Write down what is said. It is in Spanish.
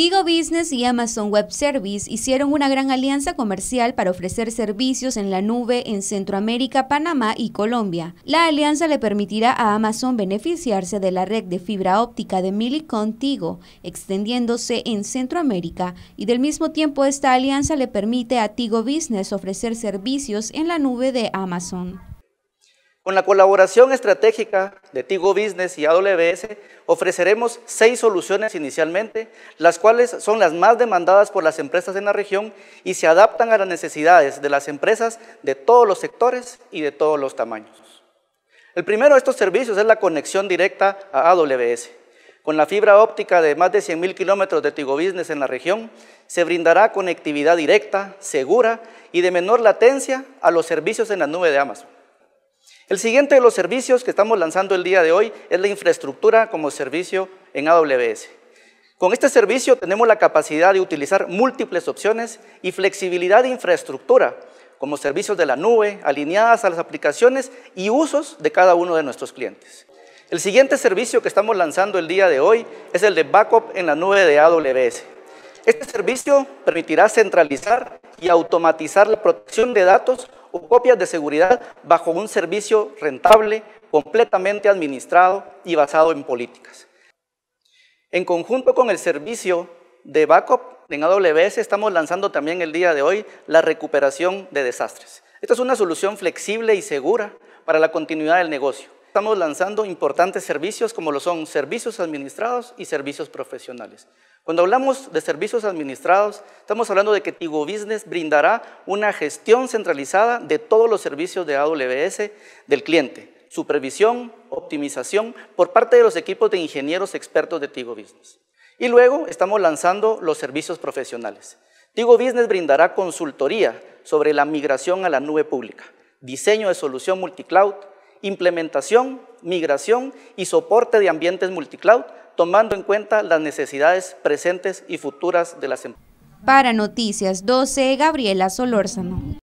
Tigo Business y Amazon Web Service hicieron una gran alianza comercial para ofrecer servicios en la nube en Centroamérica, Panamá y Colombia. La alianza le permitirá a Amazon beneficiarse de la red de fibra óptica de Millicom Tigo, extendiéndose en Centroamérica, y del mismo tiempo esta alianza le permite a Tigo Business ofrecer servicios en la nube de Amazon. Con la colaboración estratégica de Tigo Business y AWS ofreceremos seis soluciones inicialmente, las cuales son las más demandadas por las empresas en la región y se adaptan a las necesidades de las empresas de todos los sectores y de todos los tamaños. El primero de estos servicios es la conexión directa a AWS. Con la fibra óptica de más de 100.000 kilómetros de Tigo Business en la región, se brindará conectividad directa, segura y de menor latencia a los servicios en la nube de Amazon. El siguiente de los servicios que estamos lanzando el día de hoy es la infraestructura como servicio en AWS. Con este servicio tenemos la capacidad de utilizar múltiples opciones y flexibilidad de infraestructura como servicios de la nube, alineadas a las aplicaciones y usos de cada uno de nuestros clientes. El siguiente servicio que estamos lanzando el día de hoy es el de backup en la nube de AWS. Este servicio permitirá centralizar y automatizar la protección de datos o copias de seguridad bajo un servicio rentable, completamente administrado y basado en políticas. En conjunto con el servicio de backup en AWS estamos lanzando también el día de hoy la recuperación de desastres. Esta es una solución flexible y segura para la continuidad del negocio estamos lanzando importantes servicios como lo son servicios administrados y servicios profesionales. Cuando hablamos de servicios administrados, estamos hablando de que Tigo Business brindará una gestión centralizada de todos los servicios de AWS del cliente, supervisión, optimización por parte de los equipos de ingenieros expertos de Tigo Business. Y luego estamos lanzando los servicios profesionales. Tigo Business brindará consultoría sobre la migración a la nube pública, diseño de solución multicloud, implementación, migración y soporte de ambientes multicloud, tomando en cuenta las necesidades presentes y futuras de las empresas. Para Noticias 12, Gabriela Solórzano.